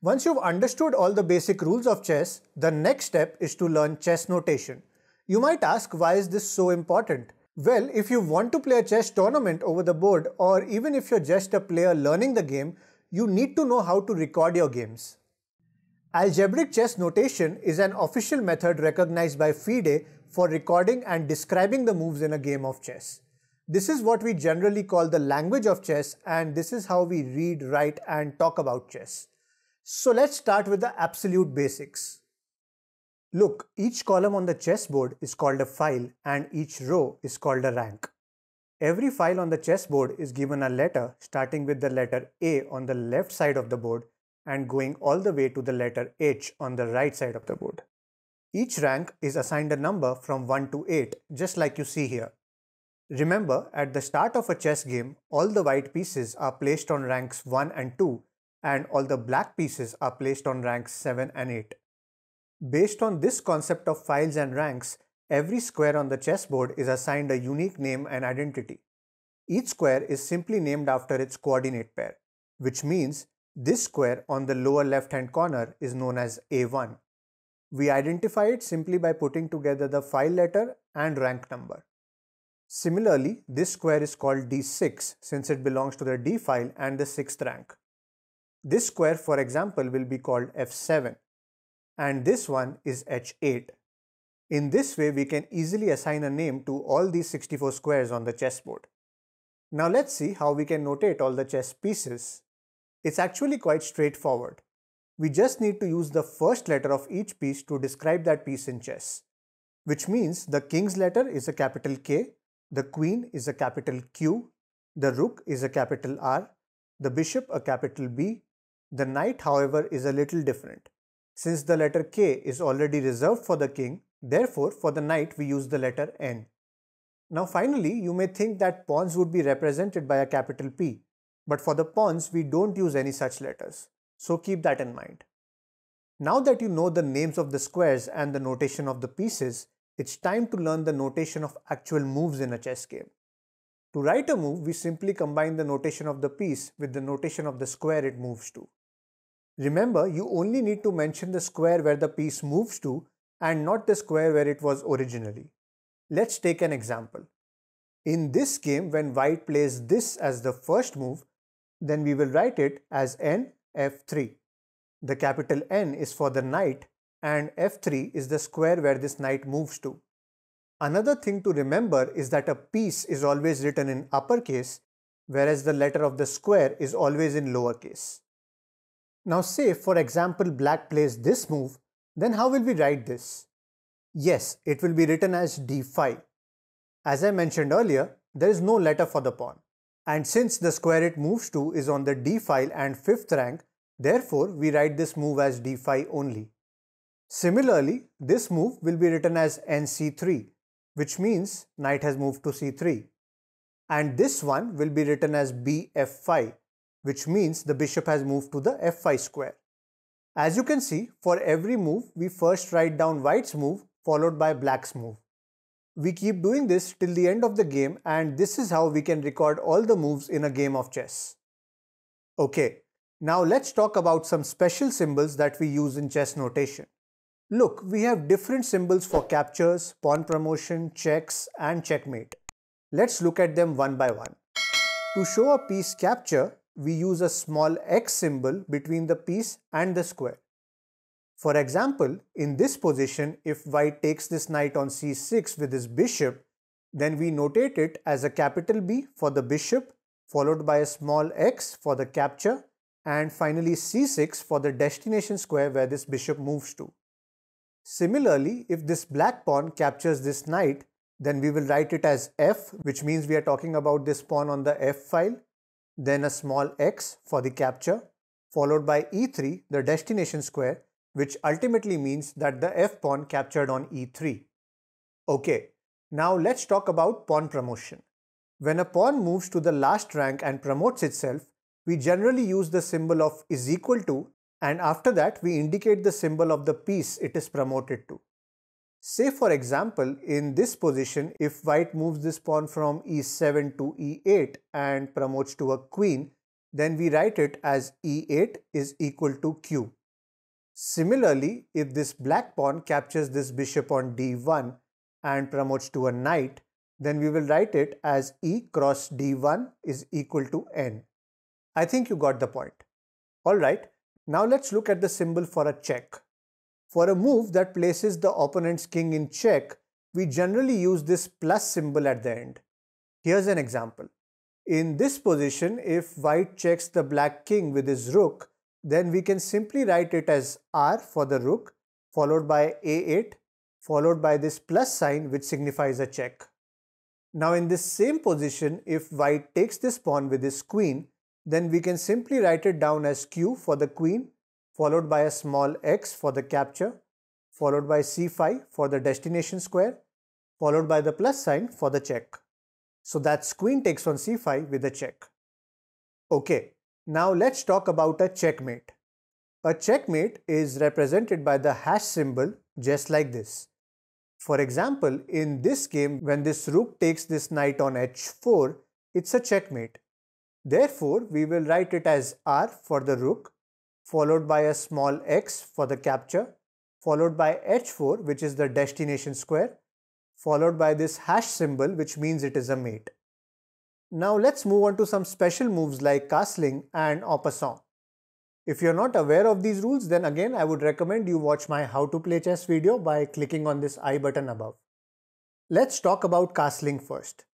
Once you've understood all the basic rules of chess, the next step is to learn chess notation. You might ask why is this so important? Well, if you want to play a chess tournament over the board or even if you're just a player learning the game, you need to know how to record your games. Algebraic chess notation is an official method recognized by FIDE for recording and describing the moves in a game of chess. This is what we generally call the language of chess and this is how we read, write and talk about chess. So let's start with the absolute basics. Look, each column on the chessboard is called a file and each row is called a rank. Every file on the chessboard is given a letter starting with the letter A on the left side of the board and going all the way to the letter H on the right side of the board. Each rank is assigned a number from 1 to 8 just like you see here. Remember, at the start of a chess game, all the white pieces are placed on ranks 1 and 2 and all the black pieces are placed on ranks 7 and 8. Based on this concept of files and ranks, every square on the chessboard is assigned a unique name and identity. Each square is simply named after its coordinate pair, which means this square on the lower left hand corner is known as A1. We identify it simply by putting together the file letter and rank number. Similarly, this square is called D6 since it belongs to the D file and the 6th rank. This square, for example, will be called F7 and this one is H8. In this way, we can easily assign a name to all these 64 squares on the chessboard. Now let's see how we can notate all the chess pieces. It's actually quite straightforward. We just need to use the first letter of each piece to describe that piece in chess, which means the king's letter is a capital K, the queen is a capital Q, the rook is a capital R, the bishop a capital B, the knight, however, is a little different. Since the letter K is already reserved for the king, therefore for the knight we use the letter N. Now finally, you may think that pawns would be represented by a capital P, but for the pawns we don't use any such letters, so keep that in mind. Now that you know the names of the squares and the notation of the pieces, it's time to learn the notation of actual moves in a chess game. To write a move, we simply combine the notation of the piece with the notation of the square it moves to. Remember, you only need to mention the square where the piece moves to and not the square where it was originally. Let's take an example. In this game, when white plays this as the first move, then we will write it as n f3. The capital N is for the knight and f3 is the square where this knight moves to. Another thing to remember is that a piece is always written in uppercase, whereas the letter of the square is always in lowercase. Now say, for example, black plays this move, then how will we write this? Yes, it will be written as d5. As I mentioned earlier, there is no letter for the pawn. And since the square it moves to is on the d file and 5th rank, therefore we write this move as d5 only. Similarly, this move will be written as nc3, which means knight has moved to c3. And this one will be written as bf5, which means the bishop has moved to the f5 square. As you can see, for every move, we first write down white's move followed by black's move. We keep doing this till the end of the game and this is how we can record all the moves in a game of chess. Okay, now let's talk about some special symbols that we use in chess notation. Look, we have different symbols for captures, pawn promotion, checks and checkmate. Let's look at them one by one. To show a piece capture, we use a small x symbol between the piece and the square. For example, in this position, if white takes this knight on c6 with his bishop, then we notate it as a capital B for the bishop, followed by a small x for the capture, and finally c6 for the destination square where this bishop moves to. Similarly, if this black pawn captures this knight, then we will write it as f, which means we are talking about this pawn on the f file, then a small x for the capture, followed by e3, the destination square, which ultimately means that the f pawn captured on e3. Okay, now let's talk about pawn promotion. When a pawn moves to the last rank and promotes itself, we generally use the symbol of is equal to and after that we indicate the symbol of the piece it is promoted to. Say for example, in this position, if white moves this pawn from e7 to e8 and promotes to a queen, then we write it as e8 is equal to q. Similarly, if this black pawn captures this bishop on d1 and promotes to a knight, then we will write it as e cross d1 is equal to n. I think you got the point. Alright, now let's look at the symbol for a check. For a move that places the opponent's king in check, we generally use this plus symbol at the end. Here's an example. In this position, if white checks the black king with his rook, then we can simply write it as R for the rook, followed by A8, followed by this plus sign which signifies a check. Now in this same position, if white takes this pawn with his queen, then we can simply write it down as Q for the queen followed by a small x for the capture, followed by C 5 for the destination square, followed by the plus sign for the check. So that's queen takes on C 5 with a check. Okay, now let's talk about a checkmate. A checkmate is represented by the hash symbol just like this. For example, in this game, when this rook takes this knight on h4, it's a checkmate. Therefore, we will write it as r for the rook followed by a small x for the capture, followed by h4 which is the destination square, followed by this hash symbol which means it is a mate. Now let's move on to some special moves like castling and en If you're not aware of these rules then again I would recommend you watch my how to play chess video by clicking on this i button above. Let's talk about castling first.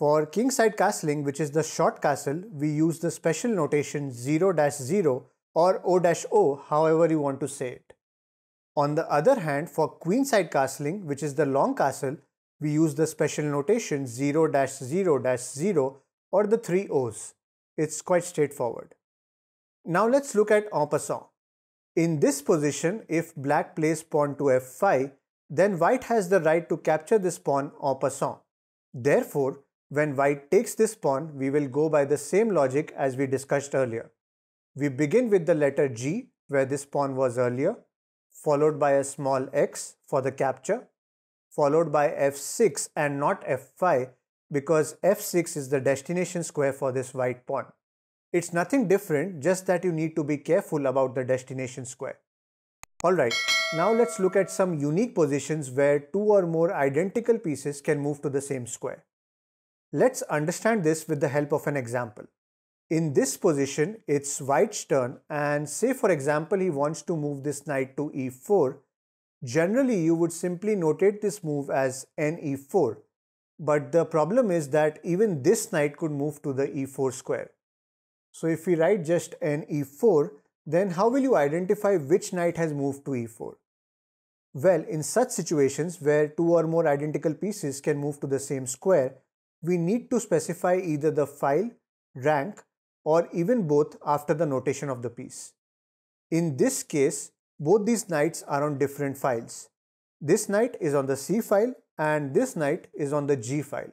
For kingside castling which is the short castle we use the special notation 0-0 or O O, however you want to say it. On the other hand, for queenside castling, which is the long castle, we use the special notation 0 0 0 or the three O's. It's quite straightforward. Now let's look at en passant. In this position, if black plays pawn to f5, then white has the right to capture this pawn en passant. Therefore, when white takes this pawn, we will go by the same logic as we discussed earlier. We begin with the letter G where this pawn was earlier, followed by a small x for the capture, followed by f6 and not f5 because f6 is the destination square for this white pawn. It's nothing different, just that you need to be careful about the destination square. Alright, now let's look at some unique positions where two or more identical pieces can move to the same square. Let's understand this with the help of an example. In this position, it's white's turn and say for example he wants to move this knight to e4, generally you would simply notate this move as ne4. But the problem is that even this knight could move to the e4 square. So if we write just ne4, then how will you identify which knight has moved to e4? Well, in such situations where two or more identical pieces can move to the same square, we need to specify either the file, rank or even both after the notation of the piece. In this case, both these knights are on different files. This knight is on the C file and this knight is on the G file.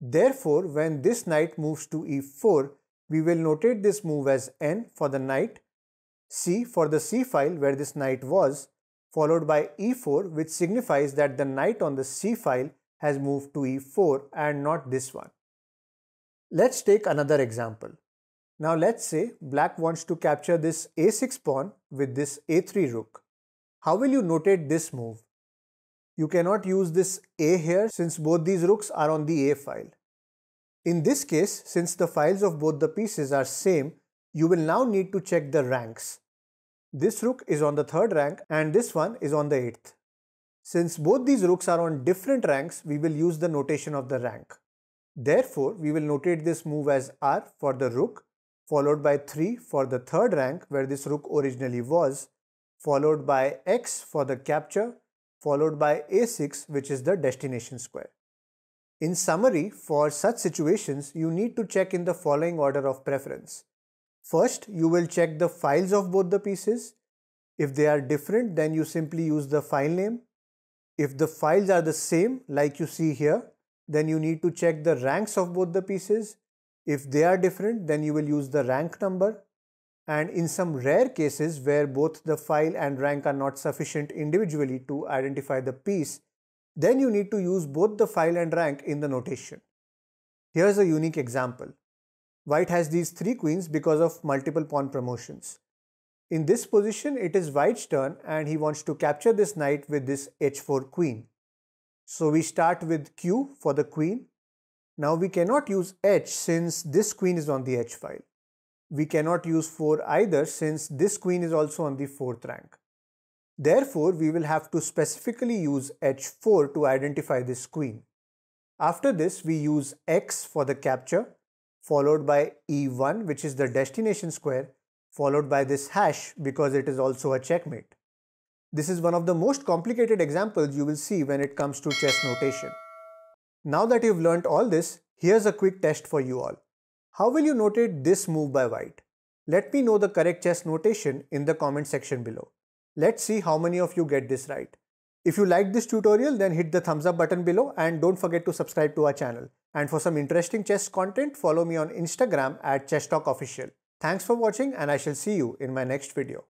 Therefore, when this knight moves to e4, we will notate this move as n for the knight, c for the c file where this knight was, followed by e4 which signifies that the knight on the c file has moved to e4 and not this one. Let's take another example. Now let's say black wants to capture this a6 pawn with this a3 rook. How will you notate this move? You cannot use this a here since both these rooks are on the a file. In this case, since the files of both the pieces are same, you will now need to check the ranks. This rook is on the third rank and this one is on the eighth. Since both these rooks are on different ranks, we will use the notation of the rank. Therefore, we will notate this move as r for the rook followed by 3 for the third rank where this rook originally was, followed by x for the capture, followed by a6 which is the destination square. In summary, for such situations, you need to check in the following order of preference. First, you will check the files of both the pieces. If they are different, then you simply use the file name. If the files are the same, like you see here, then you need to check the ranks of both the pieces if they are different, then you will use the rank number. And in some rare cases where both the file and rank are not sufficient individually to identify the piece, then you need to use both the file and rank in the notation. Here's a unique example. White has these three queens because of multiple pawn promotions. In this position, it is White's turn and he wants to capture this knight with this h4 queen. So we start with q for the queen now we cannot use h since this queen is on the h file. We cannot use 4 either since this queen is also on the 4th rank. Therefore, we will have to specifically use h4 to identify this queen. After this, we use x for the capture, followed by e1 which is the destination square, followed by this hash because it is also a checkmate. This is one of the most complicated examples you will see when it comes to chess notation. Now that you've learnt all this, here's a quick test for you all. How will you notate this move by white? Let me know the correct chess notation in the comment section below. Let's see how many of you get this right. If you liked this tutorial then hit the thumbs up button below and don't forget to subscribe to our channel. And for some interesting chess content follow me on Instagram at Chess Talk Official. Thanks for watching and I shall see you in my next video.